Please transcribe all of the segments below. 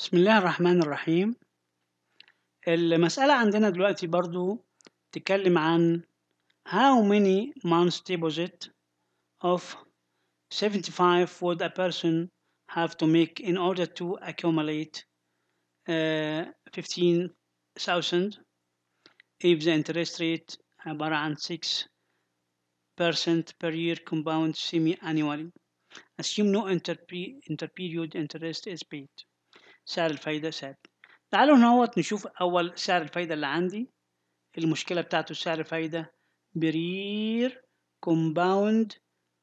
بسم الله الرحمن الرحيم المسألة عندنا دلوقتي برضو تتكلم عن how many months deposit of 75 would a person have to make in order to accumulate uh, 15,000 if the interest rate about around 6 percent per year compound semi-annually. Assume no interperiod interest is paid. سعر الفايدة ثابت تعالوا نهوت نشوف أول سعر الفايدة اللي عندي المشكلة بتاعته سعر الفايدة برير كومباوند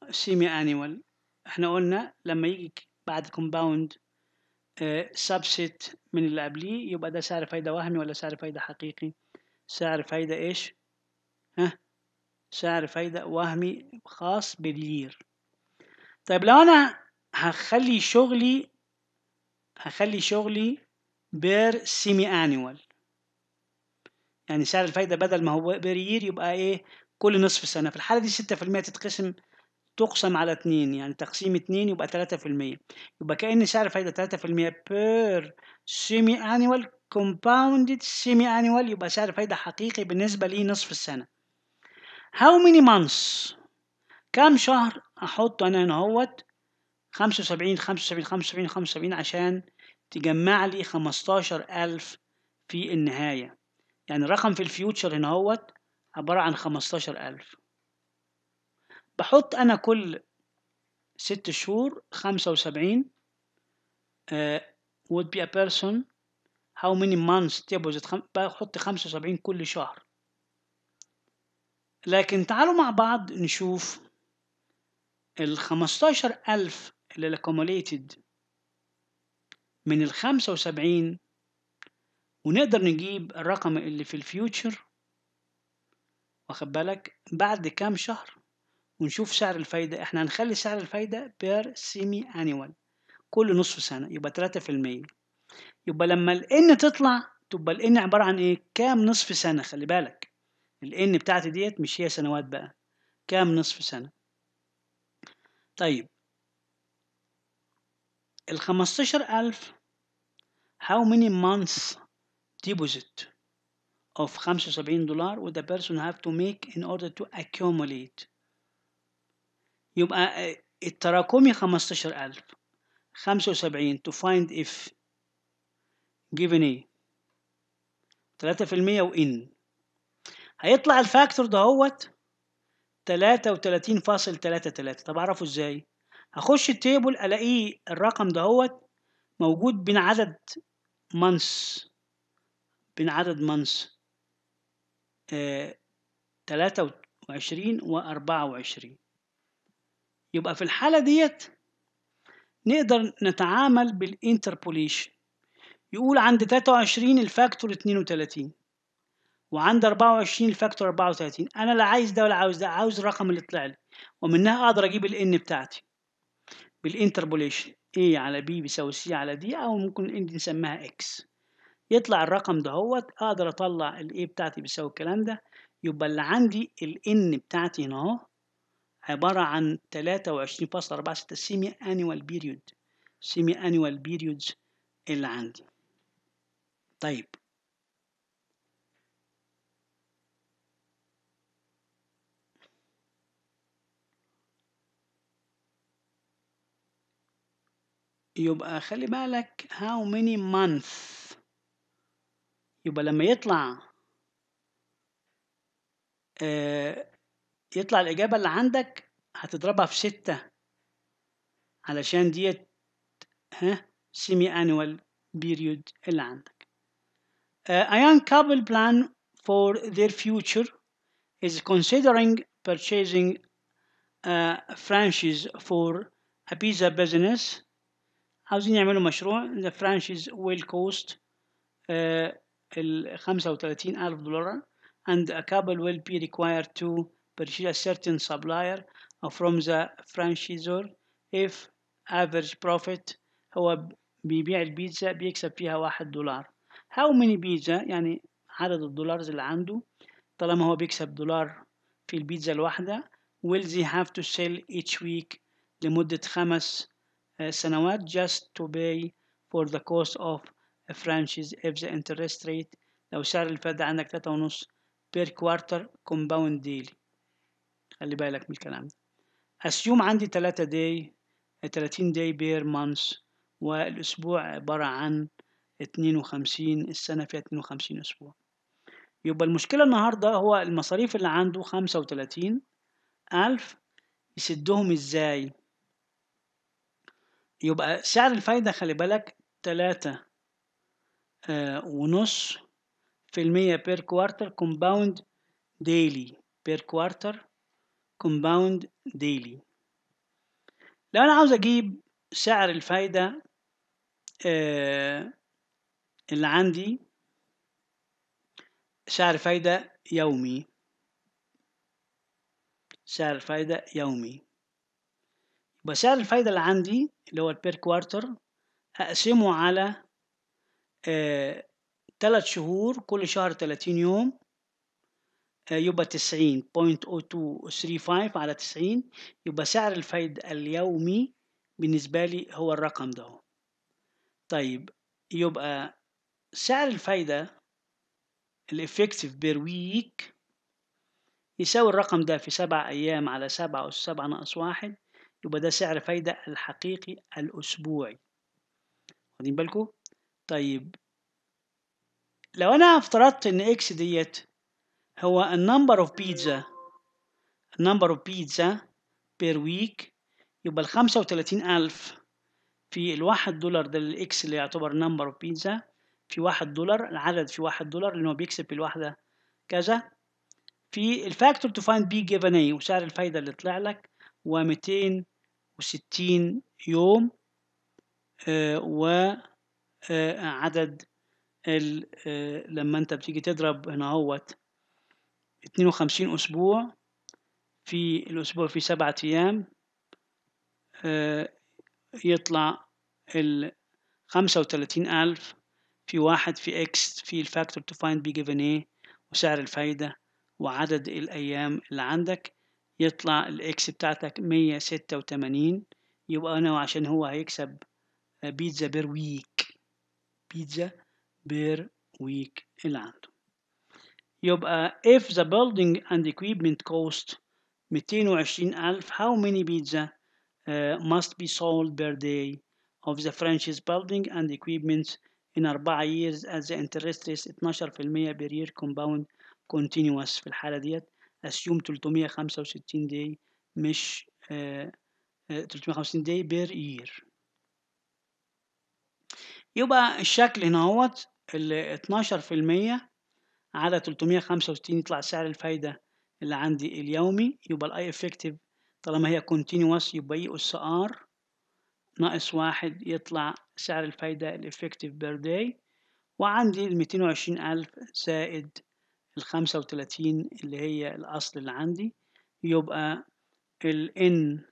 سيمي أنيوال احنا قلنا لما يجي بعد كومباوند آه، سبست من اللي قبليه يبقى ده سعر فايدة وهمي ولا سعر فايدة حقيقي سعر فايدة ايش ها سعر فايدة وهمي خاص بالير طيب لو انا هخلي شغلي هخلي شغلي بير سيمي انيوال يعني سعر الفايدة بدل ما هو بير يير يبقى ايه كل نصف سنة في الحالة دي ستة في المية تتقسم تقسم على اتنين يعني تقسيم اتنين يبقى تلاتة في المية يبقى كأن سعر الفايدة تلاتة في المية بير سيمي انيوال كومباوندد سيمي انيوال يبقى سعر فايدة حقيقي بالنسبة لي نصف السنة هاو ميني مانس كام شهر احط انا هنا اهوت 75 75 75 75 عشان تجمع لي ألف في النهاية يعني الرقم في الفيوتشر هنا هوت عبارة عن ألف بحط أنا كل ست شهور 75 آه would be a person how many months deposit خم... بحط 75 كل شهر لكن تعالوا مع بعض نشوف ال ألف الاكوموليتد من ال 75 ونقدر نجيب الرقم اللي في الفيوتشر واخد بالك بعد كام شهر ونشوف سعر الفايدة احنا هنخلي سعر الفايدة بير سيمي انيوال كل نصف سنة يبقى تلاتة في المية يبقى لما N تطلع تبقى N عبارة عن ايه كام نصف سنة خلي بالك N بتاعتي ديت مش هي سنوات بقى كام نصف سنة طيب ال 15000 how many months deposit of 75 دولار would the person have to make in order to accumulate يبقى التراكمي 15000 75 to find if given a 3% وان هيطلع الفاكتور دهوت 33.33 طب اعرفه ازاي هخش التيبل الاقي الرقم دهوت موجود بين عدد مانس بين عدد مانس آه، تلاتة وعشرين وأربعة وعشرين يبقى في الحالة ديت نقدر نتعامل بالانتربوليشن يقول عند 23 الفاكتور 32 وعند 24 الفاكتور 34 انا لا عايز ده ولا عاوز ده عاوز الرقم اللي طلع لي ومنها اقدر اجيب الان بتاعتي بالانتربوليشن A على B بيساوي C على D أو ممكن نسميها X يطلع الرقم دهوت أقدر أطلع ال A بتاعتي بيساوي الكلام ده يبقى اللي عندي ال N بتاعتي هنا أهو عبارة عن 23.46 سيمي أنيوال بيريود سيمي أنيوال بيريودز اللي عندي طيب يبقى خلي بالك how many months يبقى لما يطلع آه يطلع الإجابة اللي عندك هتضربها في ستة علشان ديت ها semi annual period اللي عندك a young couple plan for their future is considering purchasing a franchise for a pizza business عاوزين يعملوا مشروع ذا فرانشيز ويل كوست 35 ألف دولار and a couple will be required to purchase a certain supplier from the franchisor if average profit هو بيبيع البيتزا بيكسب فيها واحد دولار how many pizza يعني عدد الدولارز اللي عنده طالما هو بيكسب دولار في البيتزا الواحدة will they have to sell each week لمدة خمس سنوات uh, just to pay for the cost of a franchise if the interest rate لو سعر الفائدة عندك تلاتة ونص per quarter compound daily خلي بالك من الكلام ده اسيوم عندي تلاتة day ثلاثين day per month والأسبوع عبارة عن اتنين وخمسين السنة فيها اتنين وخمسين أسبوع يبقى المشكلة النهاردة هو المصاريف اللي عنده خمسة وتلاتين ألف يسدهم إزاي يبقى سعر الفايدة خلي بالك تلاتة آه، ونص في المية بير كوارتر كومباوند ديلي بير كوارتر كومباوند ديلي لو أنا عاوز أجيب سعر الفايدة آه، اللي عندي سعر فايدة يومي سعر فايدة يومي بسعر الفايدة اللي عندي اللي هو البير كوارتر أقسمه على آه، تلات شهور كل شهر تلاتين يوم آه، يبقى تسعين بوينت او تو ثري فايف على تسعين يبقى سعر الفايدة اليومي بالنسبة لي هو الرقم ده طيب يبقى سعر الفايدة الافكتيف بير ويك يساوي الرقم ده في سبع أيام على سبعة أو سبعة ناقص واحد يبقى ده سعر فايدة الحقيقي الأسبوعي واخدين بالكو؟ طيب لو أنا افترضت إن إكس ديت هو النمبر أوف بيتزا النمبر أوف بيتزا بير ويك يبقى الـ 35000 ألف في 1 دولار ده الإكس اللي يعتبر نمبر أوف بيتزا في 1 دولار العدد في 1 دولار لأن هو بيكسب الواحدة كذا في الفاكتور تو فايند بي جيفن اي وسعر الفايدة اللي طلع لك و200 وستين يوم آه، وعدد آه، آه، لما انت بتيجي تضرب هنا اهوت اتنين وخمسين اسبوع في الاسبوع في سبعة ايام يطلع ال خمسة وتلاتين ألف في واحد في اكس في الفاكتور تو فايند بي جيفن ايه وسعر الفايدة وعدد الأيام اللي عندك يطلع الاكس بتاعتك مية ستة وتمانين يبقى انا عشان هو هيكسب بيتزا بير ويك بيتزا بير ويك اللي عنده يبقى if the building and equipment cost 220,000 how many pizza uh, must be sold per day of the franchise building and equipment in four years at the interest rate 12% per year compound continuous في الحالة ديت اسيوم 365 داي مش 365 داي بير يير يبقى الشكل هنا اهوت ال 12% على 365 يطلع سعر الفايده اللي عندي اليومي يبقى الاي افكتيف طالما هي كونتينوس يبقى اي اس ار ناقص واحد يطلع سعر الفايده الافكتيف بير داي وعندي ال 220000 زائد الخمسة وتلاتين اللي هي الأصل اللي عندي يبقى ال N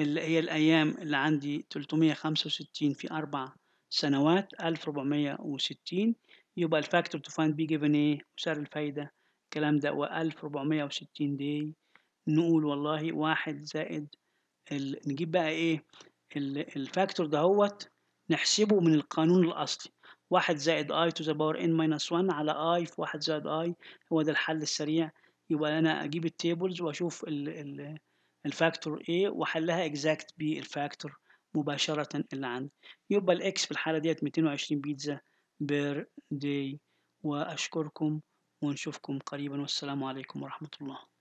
اللي هي الأيام اللي عندي تلتمية خمسة وستين في أربع سنوات ألف ربعمية وستين يبقى الفاكتور تو فايند بي جيفن ايه وسعر الفايدة الكلام ده وألف ربعمية وستين دي نقول والله واحد زائد ال... نجيب بقى ايه الفاكتور دهوت نحسبه من القانون الأصلي واحد زائد اي to the باور ان ماينس 1 على اي في واحد زائد اي هو ده الحل السريع يبقى انا اجيب التيبلز واشوف الفاكتور A واحلها اكزاكت بالفاكتور مباشرة اللي عندي يبقى الاكس في الحالة ديت 220 بيتزا بير داي واشكركم ونشوفكم قريبا والسلام عليكم ورحمة الله